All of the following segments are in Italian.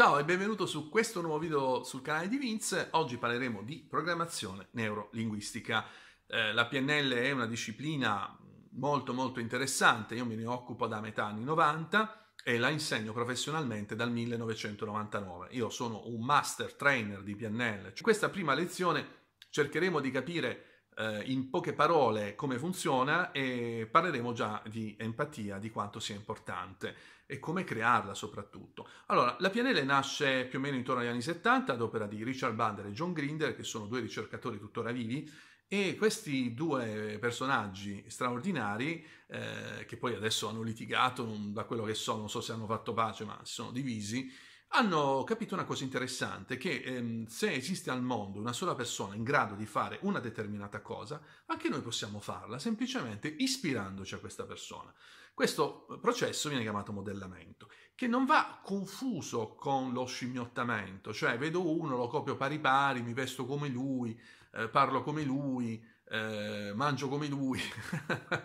Ciao e benvenuto su questo nuovo video sul canale di Vince. Oggi parleremo di programmazione neurolinguistica. Eh, la PNL è una disciplina molto molto interessante, io me ne occupo da metà anni 90 e la insegno professionalmente dal 1999. Io sono un master trainer di PNL. In questa prima lezione cercheremo di capire eh, in poche parole come funziona e parleremo già di empatia, di quanto sia importante e come crearla soprattutto. Allora, la PNL nasce più o meno intorno agli anni 70 ad opera di Richard Bander e John Grinder, che sono due ricercatori tuttora vivi, e questi due personaggi straordinari, eh, che poi adesso hanno litigato, da quello che so, non so se hanno fatto pace, ma si sono divisi, hanno capito una cosa interessante, che ehm, se esiste al mondo una sola persona in grado di fare una determinata cosa, anche noi possiamo farla semplicemente ispirandoci a questa persona. Questo processo viene chiamato modellamento, che non va confuso con lo scimmiottamento, cioè vedo uno, lo copio pari pari, mi vesto come lui, eh, parlo come lui, eh, mangio come lui.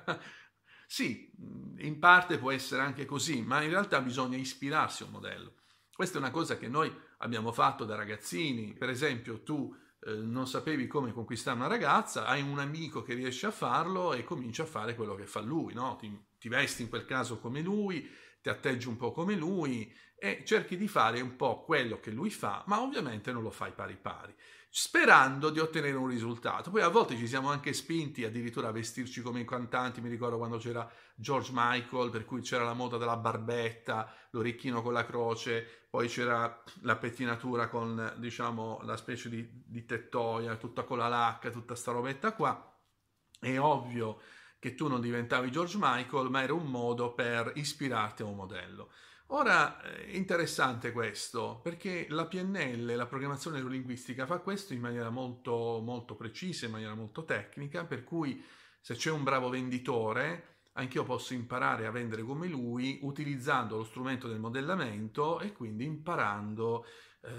sì, in parte può essere anche così, ma in realtà bisogna ispirarsi a un modello. Questa è una cosa che noi abbiamo fatto da ragazzini. Per esempio, tu eh, non sapevi come conquistare una ragazza, hai un amico che riesce a farlo e cominci a fare quello che fa lui, no? ti, ti vesti in quel caso come lui, ti atteggi un po' come lui e cerchi di fare un po' quello che lui fa, ma ovviamente non lo fai pari pari, sperando di ottenere un risultato. Poi a volte ci siamo anche spinti addirittura a vestirci come i cantanti, mi ricordo quando c'era George Michael, per cui c'era la moda della barbetta, l'orecchino con la croce, poi c'era la pettinatura con, diciamo, la specie di, di tettoia, tutta con la lacca, tutta sta robetta qua. È ovvio che tu non diventavi George Michael, ma era un modo per ispirarti a un modello. Ora è eh, interessante questo perché la PNL, la programmazione neurolinguistica, fa questo in maniera molto, molto precisa, in maniera molto tecnica, per cui se c'è un bravo venditore, anch'io posso imparare a vendere come lui utilizzando lo strumento del modellamento e quindi imparando eh,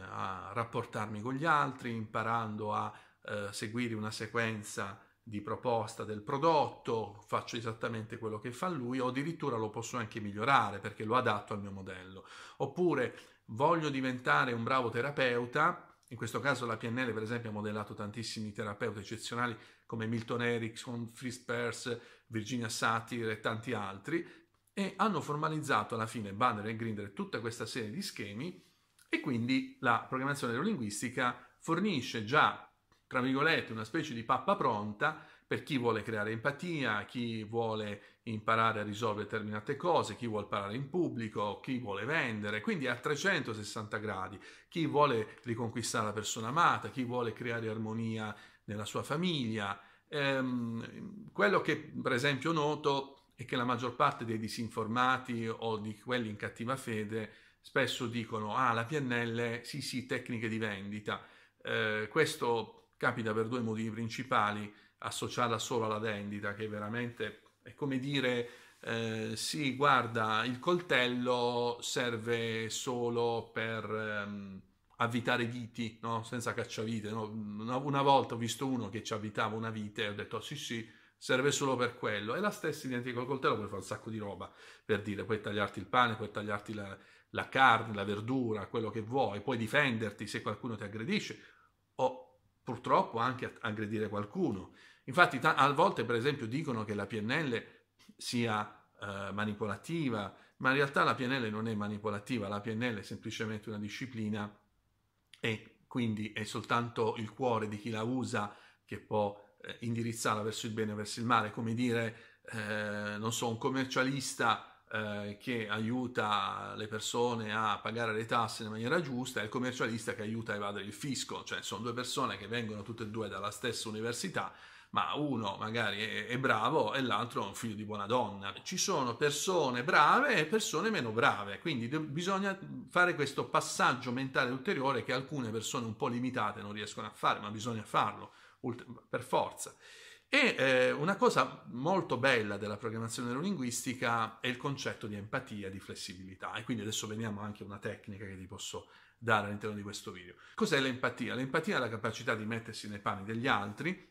a rapportarmi con gli altri, imparando a eh, seguire una sequenza di proposta del prodotto, faccio esattamente quello che fa lui o addirittura lo posso anche migliorare perché lo adatto al mio modello. Oppure voglio diventare un bravo terapeuta, in questo caso la PNL per esempio ha modellato tantissimi terapeuti eccezionali come Milton Erickson, Fritz Perls, Virginia Satir e tanti altri e hanno formalizzato alla fine Banner e Grinder tutta questa serie di schemi e quindi la programmazione neurolinguistica fornisce già tra virgolette, una specie di pappa pronta per chi vuole creare empatia, chi vuole imparare a risolvere determinate cose, chi vuole parlare in pubblico, chi vuole vendere, quindi a 360 gradi, chi vuole riconquistare la persona amata, chi vuole creare armonia nella sua famiglia. Ehm, quello che per esempio noto è che la maggior parte dei disinformati o di quelli in cattiva fede spesso dicono ah la PNL sì sì tecniche di vendita. Eh, questo capita per due motivi principali associata solo alla vendita, che veramente è come dire eh, sì, guarda, il coltello serve solo per ehm, avvitare viti, no? senza cacciavite. No? Una, una, volta ho visto uno che ci avvitava una vite e ho detto sì sì, serve solo per quello. E la stessa identica col coltello puoi fare un sacco di roba, per dire, puoi tagliarti il pane, puoi tagliarti la, la carne, la verdura, quello che vuoi, puoi difenderti se qualcuno ti aggredisce, purtroppo anche aggredire qualcuno. Infatti a volte per esempio dicono che la PNL sia eh, manipolativa, ma in realtà la PNL non è manipolativa, la PNL è semplicemente una disciplina e quindi è soltanto il cuore di chi la usa che può eh, indirizzarla verso il bene o verso il male, come dire, eh, non so, un commercialista eh, che aiuta le persone a pagare le tasse in maniera giusta e il commercialista che aiuta a evadere il fisco, cioè sono due persone che vengono tutte e due dalla stessa università, ma uno magari è, è bravo e l'altro è un figlio di buona donna. Ci sono persone brave e persone meno brave, quindi de- bisogna fare questo passaggio mentale ulteriore che alcune persone un po' limitate non riescono a fare, ma bisogna farlo per forza. E eh, una cosa molto bella della programmazione neurolinguistica è il concetto di empatia, di flessibilità. E quindi adesso veniamo anche a una tecnica che ti posso dare all'interno di questo video. Cos'è l'empatia? L'empatia è la capacità di mettersi nei panni degli altri,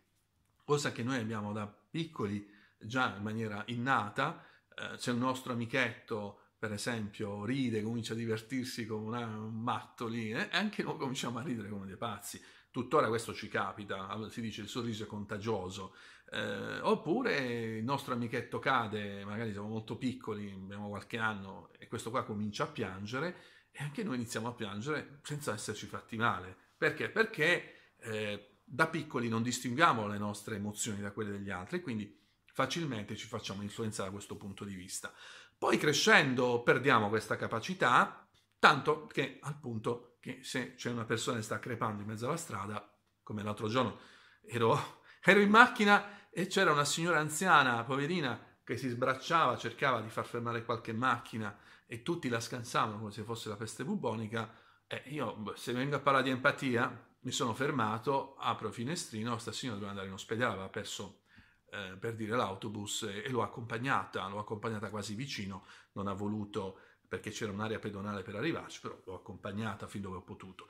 cosa che noi abbiamo da piccoli già in maniera innata. Eh, c'è un nostro amichetto per esempio, ride, comincia a divertirsi come una, un matto lì, e eh? anche noi cominciamo a ridere come dei pazzi tuttora questo ci capita, si dice il sorriso è contagioso, eh, oppure il nostro amichetto cade, magari siamo molto piccoli, abbiamo qualche anno e questo qua comincia a piangere e anche noi iniziamo a piangere senza esserci fatti male. Perché? Perché eh, da piccoli non distinguiamo le nostre emozioni da quelle degli altri, quindi facilmente ci facciamo influenzare da questo punto di vista. Poi crescendo perdiamo questa capacità Tanto che al punto che se c'è una persona che sta crepando in mezzo alla strada, come l'altro giorno ero, ero in macchina e c'era una signora anziana, poverina, che si sbracciava, cercava di far fermare qualche macchina e tutti la scansavano come se fosse la peste bubonica. E io, boh, se vengo a parlare di empatia, mi sono fermato, apro il finestrino, sta signora doveva andare in ospedale, aveva perso eh, per dire l'autobus e, e l'ho accompagnata, l'ho accompagnata quasi vicino, non ha voluto perché c'era un'area pedonale per arrivarci, però l'ho accompagnata fin dove ho potuto.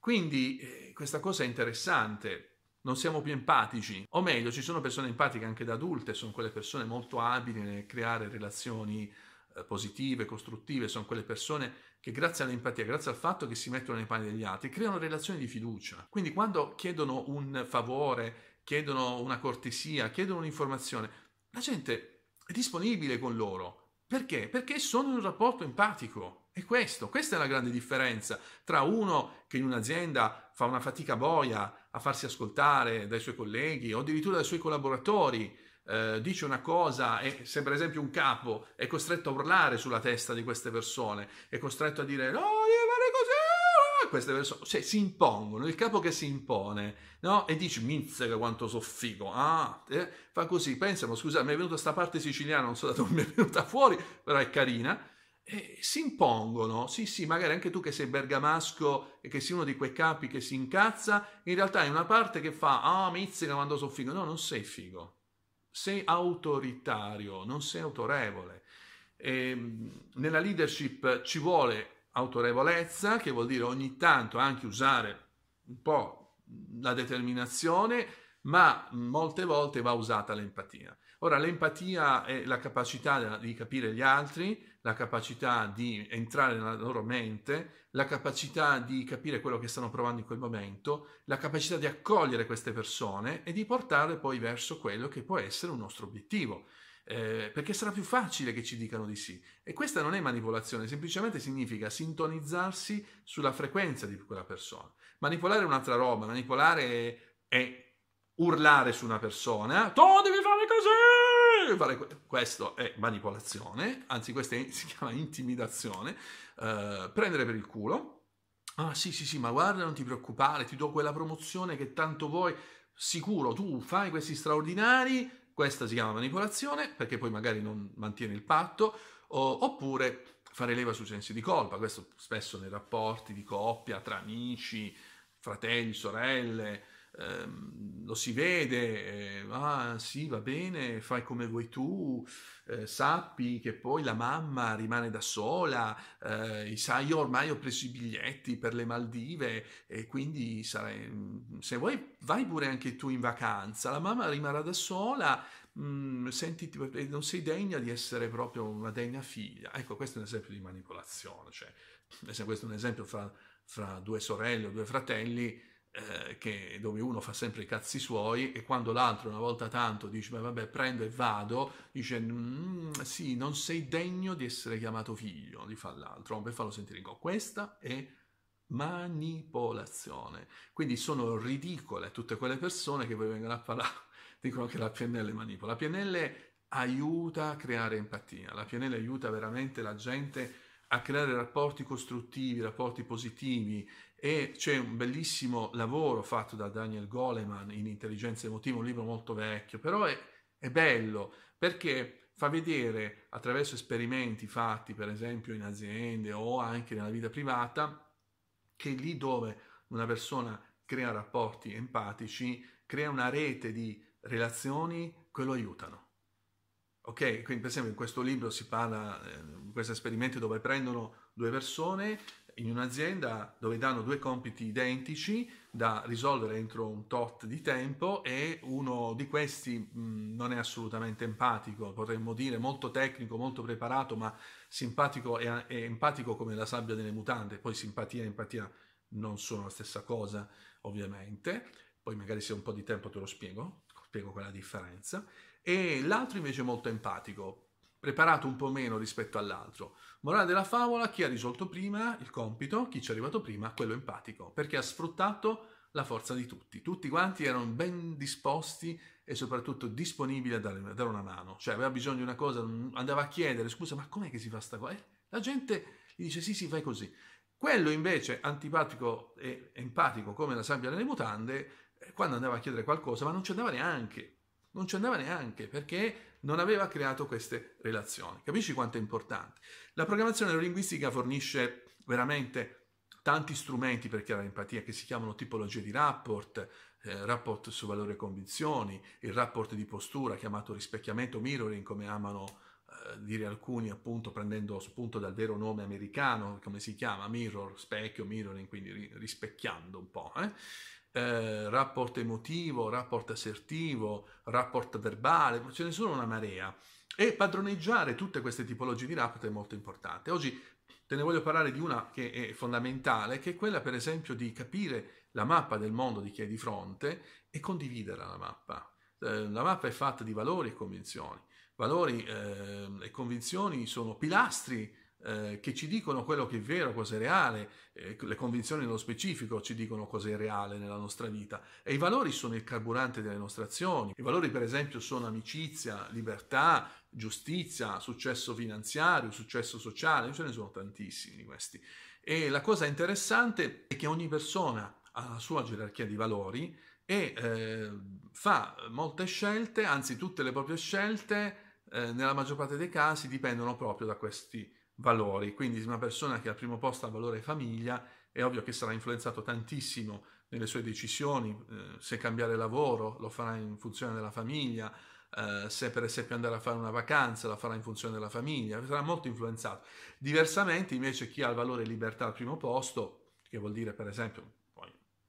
Quindi eh, questa cosa è interessante, non siamo più empatici, o meglio, ci sono persone empatiche anche da adulte, sono quelle persone molto abili nel creare relazioni eh, positive, costruttive, sono quelle persone che grazie all'empatia, grazie al fatto che si mettono nei panni degli altri, creano relazioni di fiducia. Quindi quando chiedono un favore, chiedono una cortesia, chiedono un'informazione, la gente è disponibile con loro, perché? Perché sono in un rapporto empatico. E questo, questa è la grande differenza tra uno che in un'azienda fa una fatica boia a farsi ascoltare dai suoi colleghi o addirittura dai suoi collaboratori, eh, dice una cosa e se per esempio un capo è costretto a urlare sulla testa di queste persone, è costretto a dire no, oh, però queste persone cioè, si impongono, il capo che si impone, no? E dici, che quanto so figo, ah, eh? fa così, pensano, scusa, mi è venuta questa parte siciliana, non so da dove mi è venuta fuori, però è carina. E si impongono, sì sì, magari anche tu che sei bergamasco e che sei uno di quei capi che si incazza, in realtà è una parte che fa, ah, che quanto so figo. No, non sei figo, sei autoritario, non sei autorevole. E ehm, nella leadership ci vuole autorevolezza, che vuol dire ogni tanto anche usare un po' la determinazione, ma molte volte va usata l'empatia. Ora, l'empatia è la capacità di capire gli altri, la capacità di entrare nella loro mente, la capacità di capire quello che stanno provando in quel momento, la capacità di accogliere queste persone e di portarle poi verso quello che può essere un nostro obiettivo eh, perché sarà più facile che ci dicano di sì. E questa non è manipolazione, semplicemente significa sintonizzarsi sulla frequenza di quella persona. Manipolare è un'altra roba, manipolare è, è urlare su una persona, tu devi fare così! Fare que- questo è manipolazione, anzi questa è, si chiama intimidazione, eh, prendere per il culo. Ah sì sì sì, ma guarda, non ti preoccupare, ti do quella promozione che tanto vuoi, sicuro, tu fai questi straordinari questa si chiama manipolazione perché poi magari non mantiene il patto, o, oppure fare leva sui sensi di colpa, questo spesso nei rapporti di coppia, tra amici, fratelli, sorelle, Ehm, lo si vede, eh, ah sì va bene, fai come vuoi tu, eh, sappi che poi la mamma rimane da sola, eh, sai io ormai ho preso i biglietti per le Maldive e quindi sarei, mm, se vuoi vai pure anche tu in vacanza, la mamma rimarrà da sola, mh, mm, sentiti, eh, non sei degna di essere proprio una degna figlia. Ecco, questo è un esempio di manipolazione, cioè, questo è un esempio fra, fra due sorelle o due fratelli eh, che, dove uno fa sempre i cazzi suoi e quando l'altro una volta tanto dice ma vabbè prendo e vado, dice mm, sì non sei degno di essere chiamato figlio, di fa l'altro, oh, per farlo sentire in go. Questa è manipolazione. Quindi sono ridicole tutte quelle persone che poi vengono a parlare, dicono che la PNL manipola. La PNL aiuta a creare empatia, la PNL aiuta veramente la gente a a creare rapporti costruttivi, rapporti positivi e c'è un bellissimo lavoro fatto da Daniel Goleman in Intelligenza emotiva, un libro molto vecchio, però è, è bello perché fa vedere attraverso esperimenti fatti per esempio in aziende o anche nella vita privata che lì dove una persona crea rapporti empatici, crea una rete di relazioni che lo aiutano. Ok, quindi per esempio in questo libro si parla eh, di questi esperimenti dove prendono due persone in un'azienda dove danno due compiti identici da risolvere entro un tot di tempo e uno di questi mh, non è assolutamente empatico, potremmo dire molto tecnico, molto preparato, ma simpatico e, e empatico come la sabbia delle mutande. Poi simpatia e empatia non sono la stessa cosa, ovviamente. Poi magari se ho un po' di tempo te lo spiego, spiego quella differenza e l'altro invece molto empatico, preparato un po' meno rispetto all'altro. Morale della favola, chi ha risolto prima il compito, chi ci è arrivato prima, quello empatico, perché ha sfruttato la forza di tutti. Tutti quanti erano ben disposti e soprattutto disponibili a dare, a dare una mano. Cioè aveva bisogno di una cosa, andava a chiedere, scusa, ma com'è che si fa sta cosa? Eh, la gente gli dice sì, sì, fai così. Quello invece antipatico e empatico come la sabbia nelle mutande, eh, quando andava a chiedere qualcosa, ma non ci andava neanche, non ci andava neanche perché non aveva creato queste relazioni. Capisci quanto è importante? La programmazione neurolinguistica fornisce veramente tanti strumenti per creare empatia che si chiamano tipologie di rapport, eh, rapport su valori e convinzioni, il rapport di postura chiamato rispecchiamento mirroring come amano eh, dire alcuni appunto prendendo spunto dal vero nome americano come si chiama mirror, specchio, mirroring, quindi rispecchiando un po', eh? eh, rapporto emotivo, rapporto assertivo, rapporto verbale, ce ne sono una marea. E padroneggiare tutte queste tipologie di rapporto è molto importante. Oggi te ne voglio parlare di una che è fondamentale, che è quella per esempio di capire la mappa del mondo di chi è di fronte e condividere la mappa. Eh, la mappa è fatta di valori e convinzioni. Valori eh, e convinzioni sono pilastri eh, che ci dicono quello che è vero, cosa è reale, eh, le convinzioni nello specifico ci dicono cosa è reale nella nostra vita e i valori sono il carburante delle nostre azioni. I valori per esempio sono amicizia, libertà, giustizia, successo finanziario, successo sociale, ce ne sono tantissimi di questi. E la cosa interessante è che ogni persona ha la sua gerarchia di valori e eh, fa molte scelte, anzi tutte le proprie scelte eh, nella maggior parte dei casi dipendono proprio da questi valori valori. Quindi una persona che al primo posto ha valore famiglia è ovvio che sarà influenzato tantissimo nelle sue decisioni, eh, se cambiare lavoro lo farà in funzione della famiglia, eh, se per esempio andare a fare una vacanza la farà in funzione della famiglia, sarà molto influenzato. Diversamente invece chi ha il valore libertà al primo posto, che vuol dire per esempio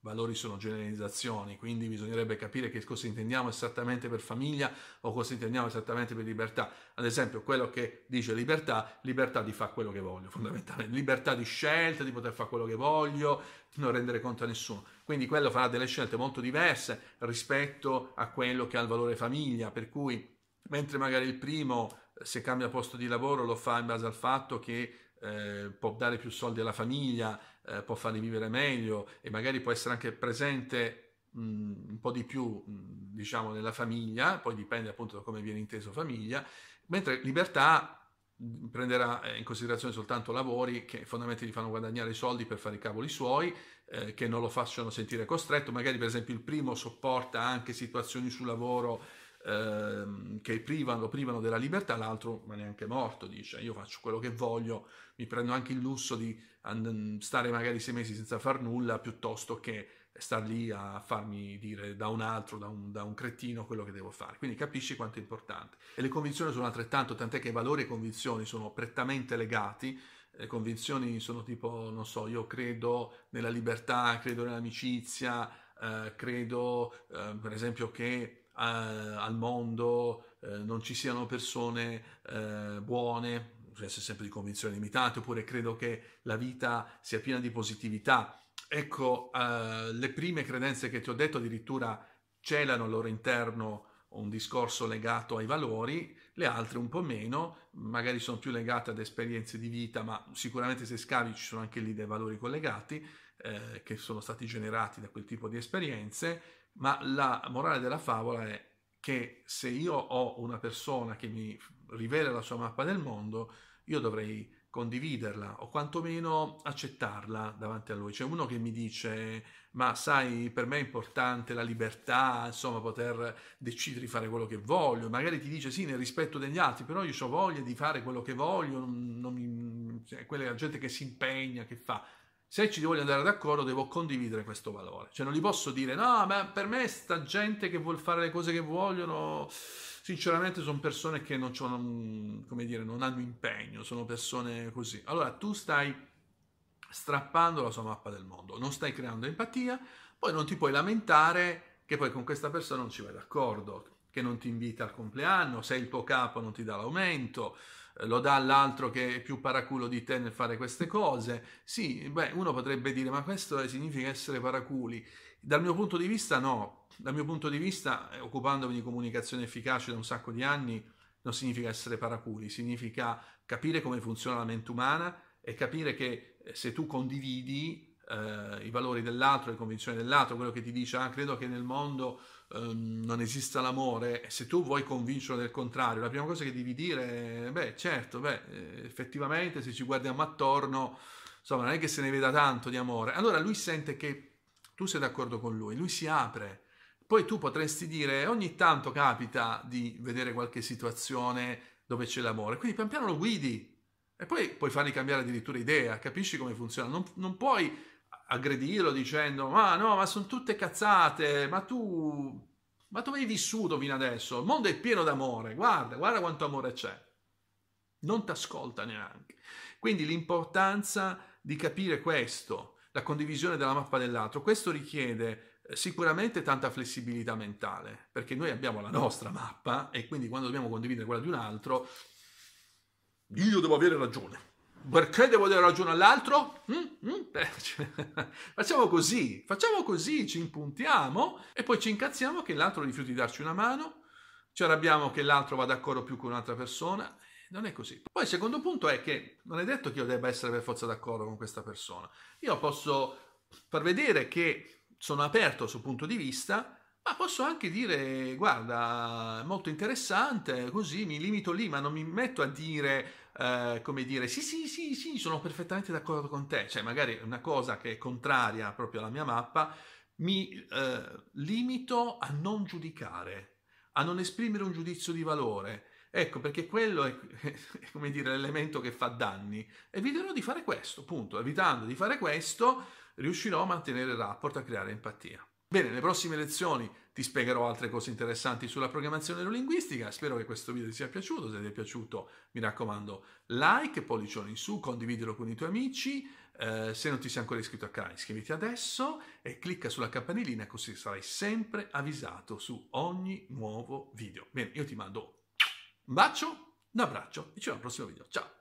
valori sono generalizzazioni, quindi bisognerebbe capire che cosa intendiamo esattamente per famiglia o cosa intendiamo esattamente per libertà. Ad esempio, quello che dice libertà, libertà di fare quello che voglio, fondamentale, libertà di scelta, di poter fare quello che voglio, di non rendere conto a nessuno. Quindi quello farà delle scelte molto diverse rispetto a quello che ha il valore famiglia, per cui mentre magari il primo se cambia posto di lavoro lo fa in base al fatto che eh, può dare più soldi alla famiglia, eh, può farli vivere meglio e magari può essere anche presente mh, mm, un po' di più, mh, mm, diciamo, nella famiglia, poi dipende appunto da come viene inteso famiglia, mentre libertà mm, prenderà eh, in considerazione soltanto lavori che fondamentalmente gli fanno guadagnare i soldi per fare i cavoli suoi, eh, che non lo facciano sentire costretto, magari per esempio il primo sopporta anche situazioni sul lavoro Ehm, che privano, privano della libertà, l'altro ma neanche morto, dice io faccio quello che voglio, mi prendo anche il lusso di stare magari sei mesi senza far nulla piuttosto che star lì a farmi dire da un altro, da un, da un cretino quello che devo fare. Quindi capisci quanto è importante. E le convinzioni sono altrettanto, tant'è che i valori e convinzioni sono prettamente legati le convinzioni sono tipo, non so, io credo nella libertà, credo nell'amicizia, eh, credo eh, per esempio che a, eh, al mondo eh, non ci siano persone eh, buone, bisogna cioè essere sempre di convinzioni limitate, oppure credo che la vita sia piena di positività. Ecco, eh, le prime credenze che ti ho detto addirittura celano al loro interno un discorso legato ai valori, le altre un po' meno, magari sono più legate ad esperienze di vita, ma sicuramente se scavi ci sono anche lì dei valori collegati eh, che sono stati generati da quel tipo di esperienze ma la morale della favola è che se io ho una persona che mi rivela la sua mappa del mondo, io dovrei condividerla o quantomeno accettarla davanti a lui. C'è uno che mi dice, ma sai, per me è importante la libertà, insomma, poter decidere di fare quello che voglio. Magari ti dice, sì, nel rispetto degli altri, però io ho voglia di fare quello che voglio, non, non mi, cioè, quella gente che si impegna, che fa se ci voglio andare d'accordo devo condividere questo valore. Cioè non gli posso dire no, ma per me sta gente che vuole fare le cose che vogliono, sinceramente sono persone che non, dire, non hanno impegno, sono persone così. Allora tu stai strappando la sua mappa del mondo, non stai creando empatia, poi non ti puoi lamentare che poi con questa persona non ci vai d'accordo che non ti invita al compleanno, se il tuo capo non ti dà l'aumento, eh, lo dà all'altro che è più paraculo di te nel fare queste cose. Sì, beh, uno potrebbe dire, ma questo significa essere paraculi. Dal mio punto di vista no, dal mio punto di vista, eh, occupandomi di comunicazione efficace da un sacco di anni, non significa essere paraculi, significa capire come funziona la mente umana e capire che eh, se tu condividi eh, i valori dell'altro, le convinzioni dell'altro, quello che ti dice, ah, credo che nel mondo Ehm, non esista l'amore, se tu vuoi convincerlo del contrario, la prima cosa che devi dire è, beh, certo, beh, eh, effettivamente se ci guardiamo attorno, insomma, non è che se ne veda tanto di amore. Allora lui sente che tu sei d'accordo con lui, lui si apre. Poi tu potresti dire, ogni tanto capita di vedere qualche situazione dove c'è l'amore, quindi pian piano lo guidi e poi puoi fargli cambiare addirittura idea, capisci come funziona, non, non puoi aggredirlo dicendo ma no, ma sono tutte cazzate, ma tu, ma dove hai vissuto fino adesso? Il mondo è pieno d'amore, guarda, guarda quanto amore c'è. Non ti ascolta neanche. Quindi l'importanza di capire questo, la condivisione della mappa dell'altro, questo richiede eh, sicuramente tanta flessibilità mentale, perché noi abbiamo la nostra mappa e quindi quando dobbiamo condividere quella di un altro, io devo avere ragione perché devo dare ragione all'altro? Mm, mm, eh, facciamo così, facciamo così, ci impuntiamo e poi ci incazziamo che l'altro rifiuti di darci una mano, ci arrabbiamo che l'altro va d'accordo più con un'altra persona. Eh, non è così. Poi il secondo punto è che non è detto che io debba essere per forza d'accordo con questa persona. Io posso far vedere che sono aperto sul punto di vista, ma posso anche dire, guarda, è molto interessante, così mi limito lì, ma non mi metto a dire eh, come dire, sì, sì, sì, sì, sono perfettamente d'accordo con te, cioè magari una cosa che è contraria proprio alla mia mappa, mi eh, limito a non giudicare, a non esprimere un giudizio di valore. Ecco, perché quello è, è come dire, l'elemento che fa danni. Eviterò di fare questo, punto. Evitando di fare questo, riuscirò a mantenere il rapport, a creare empatia. Bene, le prossime lezioni ti spiegherò altre cose interessanti sulla programmazione neurolinguistica. Spero che questo video ti sia piaciuto. Se ti è piaciuto, mi raccomando, like, pollicione in su, condividilo con i tuoi amici. Eh, se non ti sei ancora iscritto al canale, iscriviti adesso e clicca sulla campanellina così sarai sempre avvisato su ogni nuovo video. Bene, io ti mando un bacio, un abbraccio e ci vediamo al prossimo video. Ciao!